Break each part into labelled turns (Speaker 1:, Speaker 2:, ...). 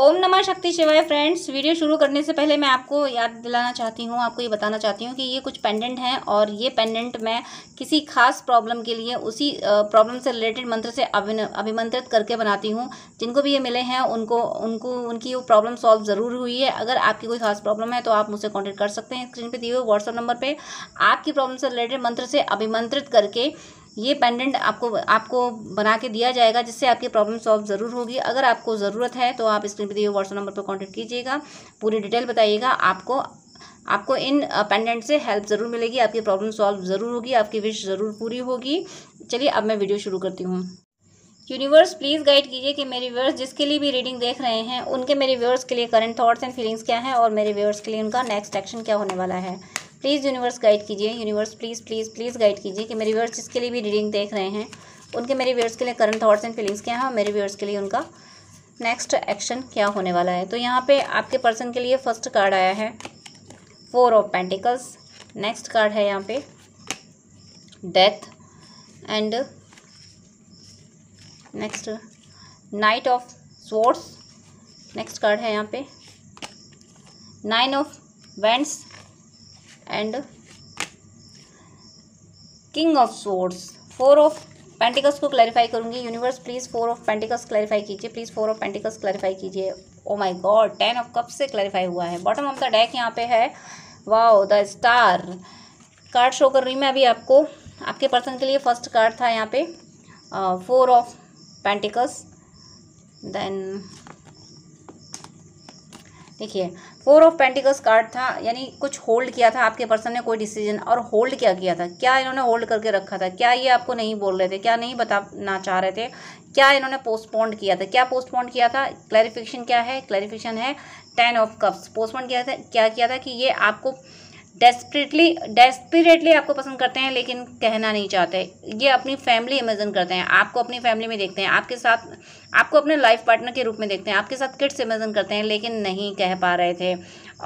Speaker 1: ओम नमः शक्ति शिवाय फ्रेंड्स वीडियो शुरू करने से पहले मैं आपको याद दिलाना चाहती हूँ आपको ये बताना चाहती हूँ कि ये कुछ पेंडेंट हैं और ये पेंडेंट मैं किसी खास प्रॉब्लम के लिए उसी प्रॉब्लम से रिलेटेड मंत्र से अभिमंत्रित करके बनाती हूँ जिनको भी ये मिले हैं उनको उनको उनकी वो प्रॉब्लम सॉल्व ज़रूर हुई है अगर आपकी कोई खास प्रॉब्लम है तो आप मुझसे कॉन्टेक्ट कर सकते हैं स्क्रीन पर दिए हुए व्हाट्सअप नंबर पर आपकी प्रॉब्लम से रिलेटेड मंत्र से अभिमंत्रित करके ये पेंडेंट आपको आपको बना के दिया जाएगा जिससे आपकी प्रॉब्लम सॉल्व ज़रूर होगी अगर आपको ज़रूरत है तो आप स्क्रीन पर दिए व्हाट्सअप नंबर पर कॉन्टैक्ट कीजिएगा पूरी डिटेल बताइएगा आपको आपको इन पेंडेंट से हेल्प ज़रूर मिलेगी आपकी प्रॉब्लम सॉल्व ज़रूर होगी आपकी विश ज़रूर पूरी होगी चलिए अब मैं वीडियो शुरू करती हूँ यूनिवर्स प्लीज़ गाइड कीजिए कि मेरे व्यवर्स जिसके लिए भी रीडिंग देख रहे हैं उनके मेरे व्यवर्स के लिए करंट थॉट्स एंड फीलिंग्स क्या हैं और मेरे व्यवर्स के लिए उनका नेक्स्ट एक्शन क्या होने वाला है प्लीज़ यूनिवर्स गाइड कीजिए universe please please please guide कीजिए कि मेरे व्यवर्स जिसके लिए भी रीडिंग देख रहे हैं उनके मेरे व्यवर्स के लिए करंट थाट्स एंड फीलिंग्स क्या हैं और मेरे व्यवर्स के लिए उनका नेक्स्ट एक्शन क्या होने वाला है तो यहाँ पे आपके पर्सन के लिए फर्स्ट कार्ड आया है four of pentacles next card है यहाँ पे death and next knight of swords next card है यहाँ पे nine of wands and king of swords four of pentacles को क्लैरिफाई करूंगी universe please four of pentacles clarify कीजिए please four of pentacles clarify कीजिए oh my god ten of cup से clarify हुआ है बॉटम ऑफ द डैक यहाँ पे है wow the star card show कर रही हूँ मैं अभी आपको आपके पर्सन के लिए फर्स्ट कार्ड था यहाँ पे फोर ऑफ पेंटिकस देन देखिए फोर ऑफ पेंटिकल्स कार्ड था यानी कुछ होल्ड किया था आपके पर्सन ने कोई डिसीजन और होल्ड क्या किया था क्या इन्होंने होल्ड करके रखा था क्या ये आपको नहीं बोल रहे थे क्या नहीं बताना चाह रहे थे क्या इन्होंने पोस्टपोन्ड किया था क्या पोस्टपोन्ड किया था क्लैरिफिकेशन क्या है क्लैरिफिकेशन है टेन ऑफ कप्स पोस्टपोन किया था क्या किया था कि ये आपको डेस्परेटली डेस्परेटली आपको पसंद करते हैं लेकिन कहना नहीं चाहते ये अपनी फैमिली इमेजन करते हैं आपको अपनी फैमिली में देखते हैं आपके साथ आपको अपने लाइफ पार्टनर के रूप में देखते हैं आपके साथ किड्स इमेजन करते हैं लेकिन नहीं कह पा रहे थे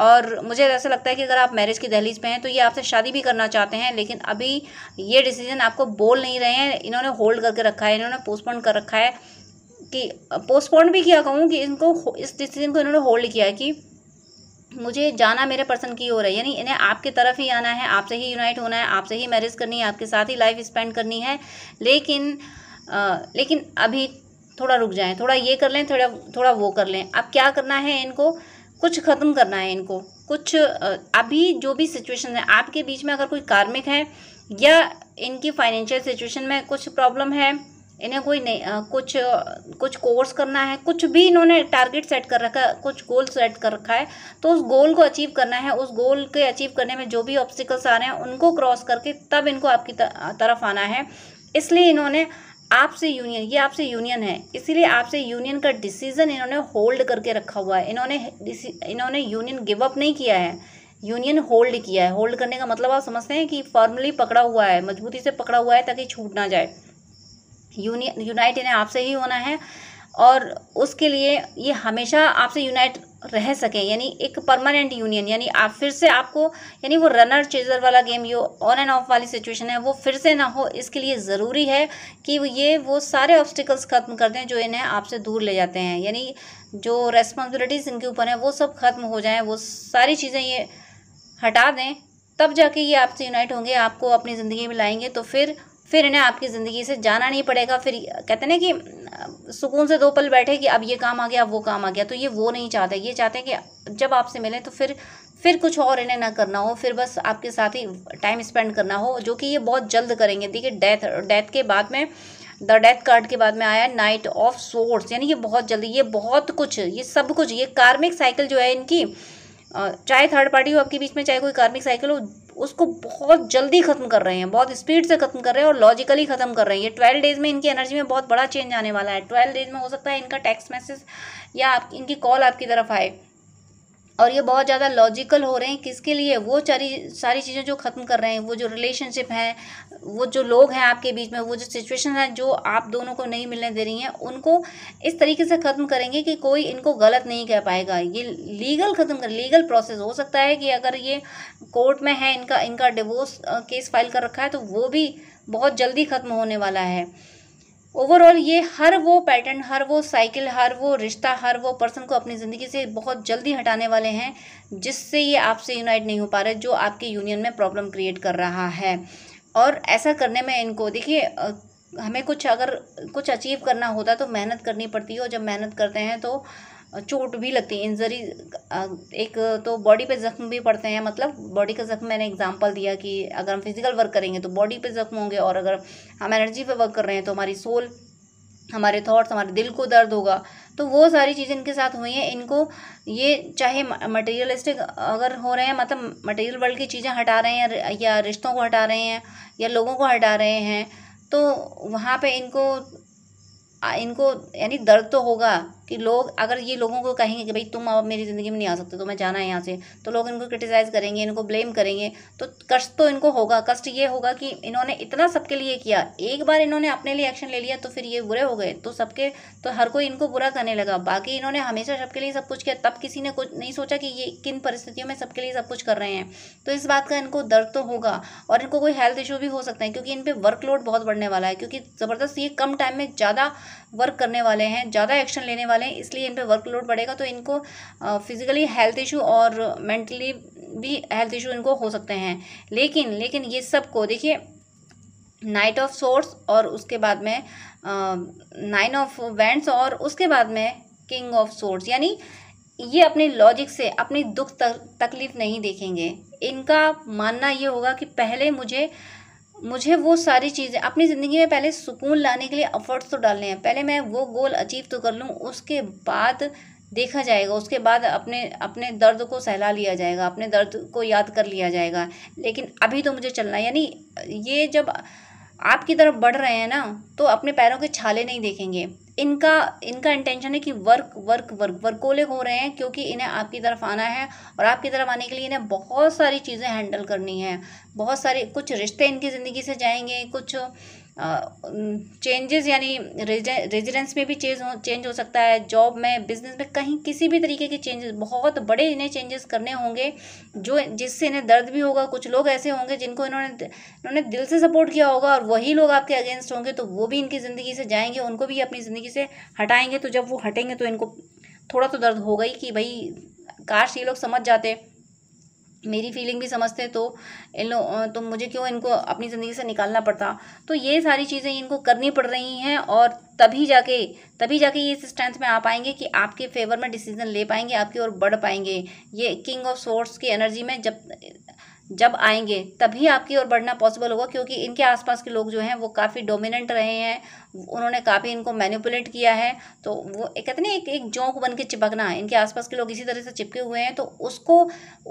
Speaker 1: और मुझे ऐसा लगता है कि अगर आप मैरिज की दहलीज पे हैं तो ये आपसे शादी भी करना चाहते हैं लेकिन अभी ये डिसीजन आपको बोल नहीं रहे हैं इन्होंने होल्ड करके रखा है इन्होंने पोस्टपोन कर रखा है कि पोस्टपोन भी किया कहूँ कि इनको इस डिसीजन को इन्होंने होल्ड किया है कि मुझे जाना मेरे पर्सन की हो है यानी इन्हें आपके तरफ ही आना है आपसे ही यूनाइट होना है आपसे ही मैरिज करनी है आपके साथ ही लाइफ स्पेंड करनी है लेकिन आ, लेकिन अभी थोड़ा रुक जाएं थोड़ा ये कर लें थोड़ा थोड़ा वो कर लें अब क्या करना है इनको कुछ ख़त्म करना है इनको कुछ अभी जो भी सिचुएशन है आपके बीच में अगर कोई कार्मिक है या इनकी फाइनेंशियल सिचुएशन में कुछ प्रॉब्लम है इन्हें कोई नहीं आ, कुछ कुछ कोर्स करना है कुछ भी इन्होंने टारगेट सेट कर रखा है कुछ गोल सेट कर रखा है तो उस गोल को अचीव करना है उस गोल के अचीव करने में जो भी ऑब्स्टिकल्स आ रहे हैं उनको क्रॉस करके तब इनको आपकी तरफ आना है इसलिए इन्होंने आपसे यूनियन ये आपसे यूनियन है इसीलिए आपसे यूनियन का डिसीज़न इन्होंने होल्ड करके रखा हुआ है इन्होंने इन्होंने यूनियन गिव अप नहीं किया है यूनियन होल्ड किया है होल्ड करने का मतलब आप समझते हैं कि फॉर्मली पकड़ा हुआ है मजबूती से पकड़ा हुआ है ताकि छूट ना जाए यूनाइट इन्हें आपसे ही होना है और उसके लिए ये हमेशा आपसे यूनाइट रह सके यानी एक परमानेंट यूनियन यानी आप फिर से आपको यानी वो रनर चेजर वाला गेम यो ऑन एंड ऑफ वाली सिचुएशन है वो फिर से ना हो इसके लिए ज़रूरी है कि ये वो सारे ऑब्स्टिकल्स ख़त्म कर दें जो इन्हें आपसे दूर ले जाते हैं यानी जो रेस्पॉन्सिबिलिटीज़ इनके ऊपर हैं वो सब ख़त्म हो जाएँ वो सारी चीज़ें ये हटा दें तब जाके ये आपसे यूनाइट होंगे आपको अपनी ज़िंदगी में लाएंगे तो फिर फिर इन्हें आपकी ज़िंदगी से जाना नहीं पड़ेगा फिर कहते ना कि सुकून से दो पल बैठे कि अब ये काम आ गया अब वो काम आ गया तो ये वो नहीं चाहते ये चाहते हैं कि जब आपसे मिलें तो फिर फिर कुछ और इन्हें ना करना हो फिर बस आपके साथ ही टाइम स्पेंड करना हो जो कि ये बहुत जल्द करेंगे देखिए डेथ डेथ के बाद में द डेथ कार्ड के बाद में आया नाइट ऑफ सोर्स यानी ये बहुत जल्दी ये बहुत कुछ ये सब कुछ ये कार्मिक साइकिल जो है इनकी चाहे थर्ड पार्टी हो आपके बीच में चाहे कोई कार्मिक साइकिल हो उसको बहुत जल्दी ख़त्म कर रहे हैं बहुत स्पीड से ख़त्म कर रहे हैं और लॉजिकली ख़त्म कर रहे हैं ये ट्वेल्व डेज़ में इनकी एनर्जी में बहुत बड़ा चेंज आने वाला है ट्वेल्व डेज़ में हो सकता है इनका टेक्स्ट मैसेज या आप इनकी कॉल आपकी तरफ आए और ये बहुत ज़्यादा लॉजिकल हो रहे हैं किसके लिए वो सारी सारी चीज़ें जो ख़त्म कर रहे हैं वो जो रिलेशनशिप है वो जो लोग हैं आपके बीच में वो जो सिचुएशन है जो आप दोनों को नहीं मिलने दे रही हैं उनको इस तरीके से ख़त्म करेंगे कि कोई इनको गलत नहीं कह पाएगा ये लीगल ख़त्म कर लीगल प्रोसेस हो सकता है कि अगर ये कोर्ट में है इनका इनका डिवोर्स केस फाइल कर रखा है तो वो भी बहुत जल्दी ख़त्म होने वाला है ओवरऑल ये हर वो पैटर्न हर वो साइकिल हर वो रिश्ता हर वो पर्सन को अपनी ज़िंदगी से बहुत जल्दी हटाने वाले हैं जिससे ये आपसे यूनाइट नहीं हो पा रहे जो आपके यूनियन में प्रॉब्लम क्रिएट कर रहा है और ऐसा करने में इनको देखिए हमें कुछ अगर कुछ अचीव करना होता तो मेहनत करनी पड़ती है और जब मेहनत करते हैं तो चोट भी लगती है इंजरी एक तो बॉडी पे जख्म भी पड़ते हैं मतलब बॉडी का जख्म मैंने एग्जांपल दिया कि अगर हम फिजिकल वर्क करेंगे तो बॉडी पे जख्म होंगे और अगर हम एनर्जी पे वर्क कर रहे हैं तो हमारी सोल हमारे थॉट्स हमारे दिल को दर्द होगा तो वो सारी चीज़ें इनके साथ हुई हैं इनको ये चाहे मटेरियलिस्टिक अगर हो रहे हैं मतलब मटेरियल वर्ल्ड की चीज़ें हटा रहे हैं या रिश्तों को हटा रहे हैं या लोगों को हटा रहे हैं तो वहाँ पे इनको इनको यानी दर्द तो होगा कि लोग अगर ये लोगों को कहेंगे कि भाई तुम अब मेरी ज़िंदगी में नहीं आ सकते तो मैं जाना है यहाँ से तो लोग इनको क्रिटिसाइज़ करेंगे इनको ब्लेम करेंगे तो कष्ट तो इनको होगा कष्ट ये होगा कि इन्होंने इतना सबके लिए किया एक बार इन्होंने अपने लिए एक्शन ले लिया तो फिर ये बुरे हो गए तो सबके तो हर कोई इनको बुरा करने लगा बाकी इन्होंने हमेशा सबके लिए सब कुछ किया तब किसी ने कुछ नहीं सोचा कि ये किन परिस्थितियों में सबके लिए सब कुछ कर रहे हैं तो इस बात का इनको दर्द तो होगा और इनको कोई हेल्थ इशू भी हो सकता है क्योंकि इन पर वर्कलोड बहुत बढ़ने वाला है क्योंकि ज़बरदस्त ये कम टाइम में ज़्यादा वर्क करने वाले हैं ज़्यादा एक्शन लेने वाले वाले हैं इसलिए इन पर वर्कलोड बढ़ेगा तो इनको फिजिकली हेल्थ इशू और मेंटली भी हेल्थ इशू इनको हो सकते हैं लेकिन लेकिन ये सब को देखिए नाइट ऑफ सोर्स और उसके बाद में नाइन ऑफ वेंट्स और उसके बाद में किंग ऑफ सोर्स यानी ये अपने लॉजिक से अपनी दुख तक, तकलीफ नहीं देखेंगे इनका मानना ये होगा कि पहले मुझे मुझे वो सारी चीज़ें अपनी ज़िंदगी में पहले सुकून लाने के लिए अफर्ट्स तो डालने हैं पहले मैं वो गोल अचीव तो कर लूँ उसके बाद देखा जाएगा उसके बाद अपने अपने दर्द को सहला लिया जाएगा अपने दर्द को याद कर लिया जाएगा लेकिन अभी तो मुझे चलना है यानी ये जब आपकी तरफ बढ़ रहे हैं ना तो अपने पैरों के छाले नहीं देखेंगे इनका इनका इंटेंशन है कि वर्क वर्क वर्क वर्कोलिक हो रहे हैं क्योंकि इन्हें आपकी तरफ आना है और आपकी तरफ आने के लिए इन्हें बहुत सारी चीज़ें हैंडल करनी है बहुत सारे कुछ रिश्ते इनकी ज़िंदगी से जाएंगे कुछ चेंजेस यानी रेजिडेंस में भी चेंज हो चेंज हो सकता है जॉब में बिजनेस में कहीं किसी भी तरीके के चेंजेस बहुत बड़े इन्हें चेंजेस करने होंगे जो जिससे इन्हें दर्द भी होगा कुछ लोग ऐसे होंगे जिनको इन्होंने इन्होंने दिल से सपोर्ट किया होगा और वही लोग आपके अगेंस्ट होंगे तो वो भी इनकी ज़िंदगी से जाएंगे उनको भी अपनी ज़िंदगी से हटाएंगे तो जब वो हटेंगे तो इनको थोड़ा तो दर्द होगा ही कि भाई काश ये लोग समझ जाते मेरी फीलिंग भी समझते तो इन लोग तो मुझे क्यों इनको अपनी ज़िंदगी से निकालना पड़ता तो ये सारी चीज़ें इनको करनी पड़ रही हैं और तभी जाके तभी जाके ये इस स्ट्रेंथ में आ पाएंगे कि आपके फेवर में डिसीजन ले पाएंगे आपकी ओर बढ़ पाएंगे ये किंग ऑफ सोर्ट्स की एनर्जी में जब जब आएंगे तभी आपकी ओर बढ़ना पॉसिबल होगा क्योंकि इनके आसपास के लोग जो हैं वो काफ़ी डोमिनेंट रहे हैं उन्होंने काफ़ी इनको मैनिपुलेट किया है तो वो एक कहते ना एक एक जोंक बन के चिपकना इनके आसपास के लोग इसी तरह से चिपके हुए हैं तो उसको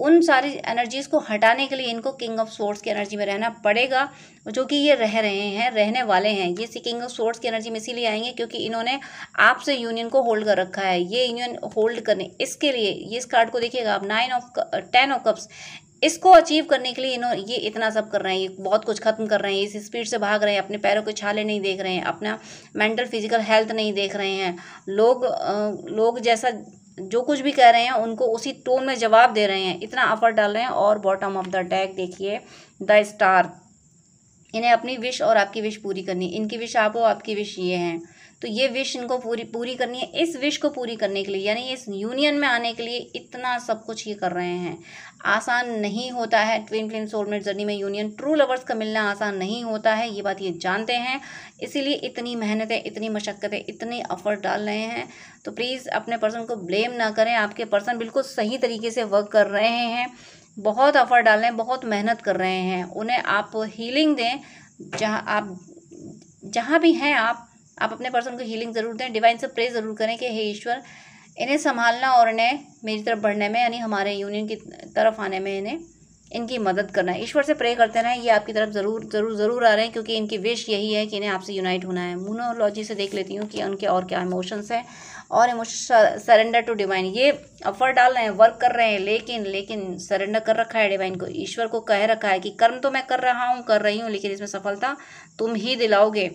Speaker 1: उन सारी एनर्जीज़ को हटाने के लिए इनको किंग ऑफ सोर्ट्स की एनर्जी में रहना पड़ेगा जो कि ये रह रहे हैं रहने वाले हैं ये सी किंग ऑफ सोर्ट्स की एनर्जी में इसीलिए आएंगे क्योंकि इन्होंने आपसे यूनियन को होल्ड कर रखा है ये यूनियन होल्ड करने इसके लिए इस कार्ड को देखिएगा आप nine of ten of cups इसको अचीव करने के लिए इन्होंने ये इतना सब कर रहे हैं ये बहुत कुछ खत्म कर रहे हैं इस स्पीड से भाग रहे हैं अपने पैरों के छाले नहीं देख रहे हैं अपना मेंटल फिजिकल हेल्थ नहीं देख रहे हैं लोग लोग जैसा जो कुछ भी कह रहे हैं उनको उसी टोन में जवाब दे रहे हैं इतना अफर्ट डाल रहे हैं और बॉटम ऑफ द टैग देखिए द स्टार इन्हें अपनी विश और आपकी विश पूरी करनी इनकी विश आप हो आपकी विश ये हैं तो ये विश इनको पूरी पूरी करनी है इस विश को पूरी करने के लिए यानी इस यूनियन में आने के लिए इतना सब कुछ ये कर रहे हैं आसान नहीं होता है ट्विन फ्लेम सोलमेट जर्नी में यूनियन ट्रू लवर्स का मिलना आसान नहीं होता है ये बात ये जानते हैं इसीलिए इतनी मेहनतें इतनी मशक्कतें इतनी अफर्ट डाल रहे हैं तो प्लीज़ अपने पर्सन को ब्लेम ना करें आपके पर्सन बिल्कुल सही तरीके से वर्क कर रहे हैं बहुत अफर डाल रहे हैं बहुत मेहनत कर रहे हैं उन्हें आप हीलिंग दें जहाँ आप जहाँ भी हैं आप आप अपने पर्सन को हीलिंग ज़रूर दें डिवाइन से प्रे ज़रूर करें कि हे ईश्वर इन्हें संभालना और इन्हें मेरी तरफ बढ़ने में यानी हमारे यूनियन की तरफ आने में इन्हें इनकी मदद करना है ईश्वर से प्रे करते रहें ये आपकी तरफ ज़रूर ज़रूर ज़रूर आ रहे हैं क्योंकि इनकी विश यही है कि इन्हें आपसे यूनाइट होना है मूनोलॉजी से देख लेती हूँ कि उनके और क्या इमोशंस हैं और इमोशन सरेंडर टू डिवाइन ये अफर्ट डाल रहे हैं वर्क कर रहे हैं लेकिन लेकिन सरेंडर कर रखा है डिवाइन को ईश्वर को कह रखा है कि कर्म तो मैं कर रहा हूँ कर रही हूँ लेकिन इसमें सफलता तुम ही दिलाओगे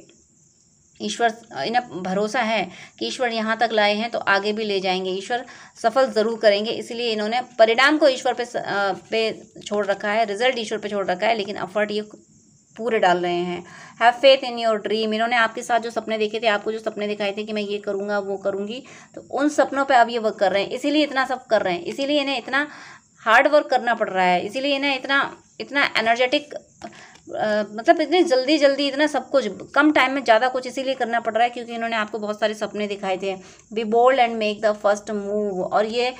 Speaker 1: ईश्वर इन्हें भरोसा है कि ईश्वर यहाँ तक लाए हैं तो आगे भी ले जाएंगे ईश्वर सफल ज़रूर करेंगे इसलिए इन्होंने परिणाम को ईश्वर पे पे छोड़ रखा है रिजल्ट ईश्वर पे छोड़ रखा है लेकिन अफर्ट ये पूरे डाल रहे हैं have faith in your dream इन्होंने आपके साथ जो सपने देखे थे आपको जो सपने दिखाए थे कि मैं ये करूँगा वो करूँगी तो उन सपनों पर अब ये वर्क कर रहे हैं इसीलिए इतना सब कर रहे हैं इसीलिए इन्हें इतना हार्ड वर्क करना पड़ रहा है इसीलिए इन्हें इतना इतना एनर्जेटिक आ, मतलब इतनी जल्दी जल्दी इतना सब कुछ कम टाइम में ज़्यादा कुछ इसीलिए करना पड़ रहा है क्योंकि इन्होंने आपको बहुत सारे सपने दिखाए थे be bold and make the first move और ये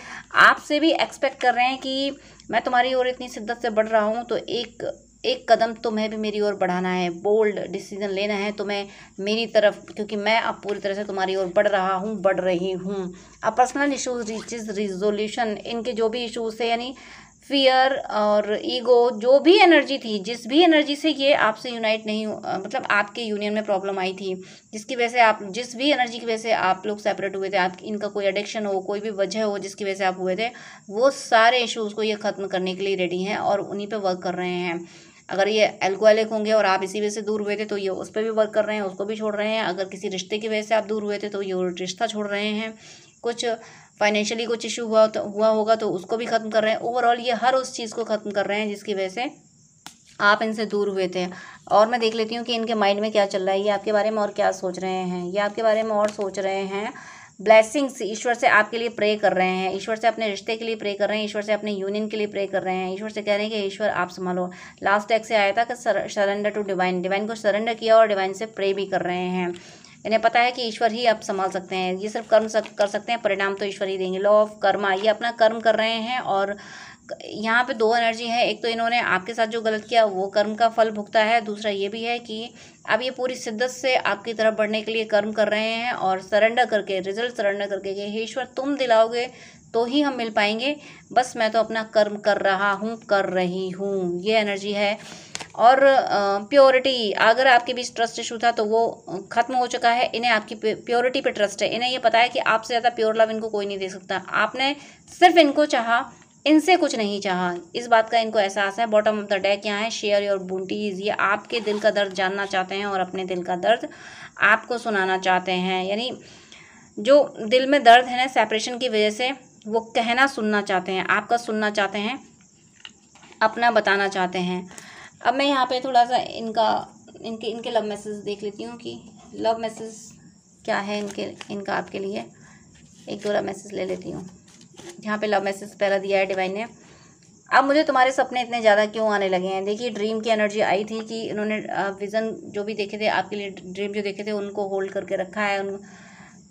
Speaker 1: आपसे भी एक्सपेक्ट कर रहे हैं कि मैं तुम्हारी ओर इतनी शिद्दत से बढ़ रहा हूँ तो एक एक कदम तुम्हें भी मेरी ओर बढ़ाना है बोल्ड डिसीजन लेना है तुम्हें मेरी तरफ क्योंकि मैं अब पूरी तरह से तुम्हारी ओर बढ़ रहा हूँ बढ़ रही हूँ अब पर्सनल इशूज़ रीचेज रिजोल्यूशन इनके जो भी इशूज़ थे यानी फियर और ईगो जो भी एनर्जी थी जिस भी एनर्जी से ये आपसे यूनाइट नहीं मतलब आपके यूनियन में प्रॉब्लम आई थी जिसकी वजह से आप जिस भी एनर्जी की वजह से आप लोग सेपरेट हुए थे आप इनका कोई एडिक्शन हो कोई भी वजह हो जिसकी वजह से आप हुए थे वो सारे इश्यूज़ को ये ख़त्म करने के लिए रेडी हैं और उन्हीं पर वर्क कर रहे हैं अगर ये एल्कोहलिक होंगे और आप इसी वजह से दूर हुए थे तो ये उस पर भी वर्क कर रहे हैं उसको भी छोड़ रहे हैं अगर किसी रिश्ते की वजह से आप दूर हुए थे तो ये रिश्ता छोड़ रहे हैं कुछ फाइनेंशियली कुछ इशू हुआ तो हुआ होगा तो उसको भी ख़त्म कर रहे हैं ओवरऑल ये हर उस चीज़ को ख़त्म कर रहे हैं जिसकी वजह से आप इनसे दूर हुए थे और मैं देख लेती हूँ कि इनके माइंड में क्या चल रहा है ये आपके बारे में और क्या सोच रहे हैं ये आपके बारे में और सोच रहे हैं ब्लैसिंग्स ईश्वर से आपके लिए प्रे कर रहे हैं ईश्वर से अपने रिश्ते के लिए प्रे कर रहे हैं ईश्वर से अपने यूनियन के लिए प्रे कर रहे हैं ईश्वर से कह रहे हैं कि ईश्वर आप संभालो लास्ट टैक्स से आया था कि सरेंडर टू डिवाइन डिवाइन को सरेंडर किया और डिवाइन से प्रे भी कर रहे हैं इन्हें पता है कि ईश्वर ही आप संभाल सकते हैं ये सिर्फ कर्म सक, कर सकते हैं परिणाम तो ईश्वर ही देंगे लॉ ऑफ कर्मा ये अपना कर्म कर रहे हैं और यहाँ पे दो एनर्जी है एक तो इन्होंने आपके साथ जो गलत किया वो कर्म का फल भुगता है दूसरा ये भी है कि अब ये पूरी शिद्दत से आपकी तरफ बढ़ने के लिए कर्म कर रहे हैं और सरेंडर करके रिजल्ट सरेंडर करके कि हे ईश्वर तुम दिलाओगे तो ही हम मिल पाएंगे बस मैं तो अपना कर्म कर रहा हूँ कर रही हूँ ये एनर्जी है और प्योरिटी अगर आपके बीच ट्रस्ट इशू था तो वो ख़त्म हो चुका है इन्हें आपकी प्योरिटी पे ट्रस्ट है इन्हें ये पता है कि आपसे ज़्यादा प्योर लव इनको कोई नहीं दे सकता आपने सिर्फ इनको चाहा इनसे कुछ नहीं चाहा इस बात का इनको एहसास है बॉटम ऑफ द डेक यहाँ है शेयर योर बुंटीज ये आपके दिल का दर्द जानना चाहते हैं और अपने दिल का दर्द आपको सुनाना चाहते हैं यानी जो दिल में दर्द है ना सेपरेशन की वजह से वो कहना सुनना चाहते हैं आपका सुनना चाहते हैं अपना बताना चाहते हैं अब मैं यहाँ पे थोड़ा सा इनका इनके इनके लव मैसेज देख लेती हूँ कि लव मैसेज क्या है इनके इनका आपके लिए एक दो लव मैसेज ले लेती हूँ यहाँ पे लव मैसेज पहला दिया है डिवाइन ने अब मुझे तुम्हारे सपने इतने ज़्यादा क्यों आने लगे हैं देखिए ड्रीम की एनर्जी आई थी कि इन्होंने विज़न जो भी देखे थे आपके लिए ड्रीम जो देखे थे उनको होल्ड करके रखा है उन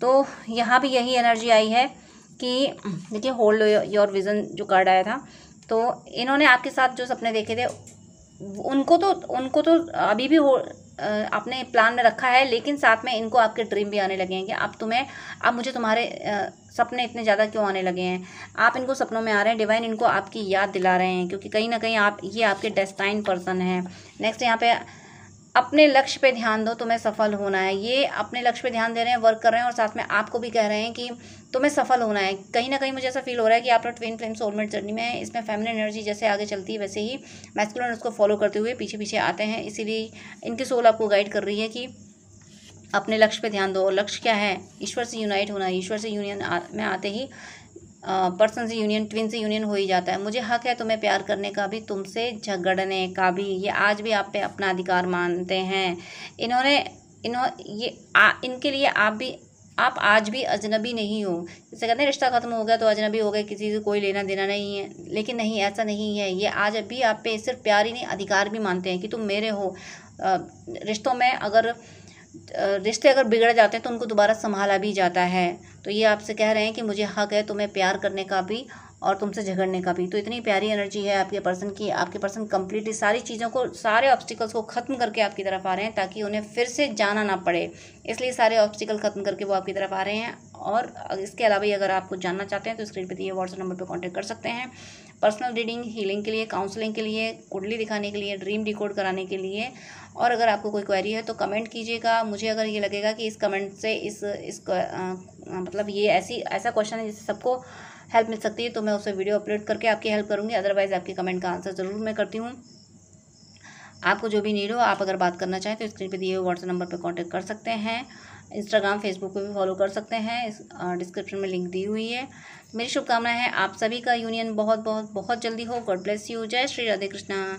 Speaker 1: तो यहाँ भी यही एनर्जी आई है कि देखिए होल्ड योर विज़न जो कार्ड आया था तो इन्होंने आपके साथ जो सपने देखे थे उनको तो उनको तो अभी भी हो आपने प्लान में रखा है लेकिन साथ में इनको आपके ड्रीम भी आने लगे हैं कि अब तुम्हें अब मुझे तुम्हारे सपने इतने ज़्यादा क्यों आने लगे हैं आप इनको सपनों में आ रहे हैं डिवाइन इनको आपकी याद दिला रहे हैं क्योंकि कहीं ना कहीं आप ये आपके डेस्टाइन पर्सन हैं नेक्स्ट यहाँ पे अपने लक्ष्य पे ध्यान दो तुम्हें सफल होना है ये अपने लक्ष्य पे ध्यान दे रहे हैं वर्क कर रहे हैं और साथ में आपको भी कह रहे हैं कि तुम्हें सफल होना है कहीं ना कहीं मुझे ऐसा फील हो रहा है कि आप लोग ट्विन फ्लेम सोलमेट जर्नी में इसमें फैमिली एनर्जी जैसे आगे चलती है वैसे ही मैस्कुलर उसको फॉलो करते हुए पीछे पीछे आते हैं इसीलिए इनकी सोल आपको गाइड कर रही है कि अपने लक्ष्य पे ध्यान दो और लक्ष्य क्या है ईश्वर से यूनाइट होना ईश्वर से यूनियन में आते ही पर्सन से यूनियन ट्विन से यूनियन हो ही जाता है मुझे हक है तुम्हें प्यार करने का भी तुमसे झगड़ने का भी ये आज भी आप पे अपना अधिकार मानते हैं इन्होंने इन्हों ये आ, इनके लिए आप भी आप आज भी अजनबी नहीं हो जैसे कहते हैं रिश्ता ख़त्म हो गया तो अजनबी हो गया किसी से कोई लेना देना नहीं है लेकिन नहीं ऐसा नहीं है ये आज भी आप पे सिर्फ प्यार ही नहीं अधिकार भी मानते हैं कि तुम मेरे हो रिश्तों में अगर रिश्ते अगर बिगड़ जाते हैं तो उनको दोबारा संभाला भी जाता है तो ये आपसे कह रहे हैं कि मुझे हक है तुम्हें प्यार करने का भी और तुमसे झगड़ने का भी तो इतनी प्यारी एनर्जी है आपके पर्सन की आपके पर्सन कम्प्लीटली सारी चीज़ों को सारे ऑब्स्टिकल्स को ख़त्म करके आपकी तरफ आ रहे हैं ताकि उन्हें फिर से जाना ना पड़े इसलिए सारे ऑब्स्टिकल ख़त्म करके वो आपकी तरफ आ रहे हैं और इसके अलावा ही अगर आप कुछ जानना चाहते हैं तो स्क्रीन पर दिए व्हाट्सअप नंबर पर कॉन्टैक्ट कर सकते हैं पर्सनल रीडिंग हीलिंग के लिए काउंसलिंग के लिए कुंडली दिखाने के लिए ड्रीम डिकोड कराने के लिए और अगर आपको कोई क्वेरी है तो कमेंट कीजिएगा मुझे अगर ये लगेगा कि इस कमेंट से इस इस मतलब ये ऐसी ऐसा क्वेश्चन है जिससे सबको हेल्प मिल सकती है तो मैं उसे वीडियो अपलोड करके आपकी हेल्प करूँगी अदरवाइज़ आपके कमेंट का आंसर ज़रूर मैं करती हूँ आपको जो भी नीड हो आप अगर बात करना चाहें तो स्क्रीन पे दिए हुए व्हाट्सएप नंबर पे कांटेक्ट कर सकते हैं इंस्टाग्राम फेसबुक पे भी फॉलो कर सकते हैं इस डिस्क्रिप्शन में लिंक दी हुई है मेरी शुभकामनाएं हैं आप सभी का यूनियन बहुत बहुत बहुत जल्दी हो गॉड ब्लेस यू जय श्री राधे कृष्णा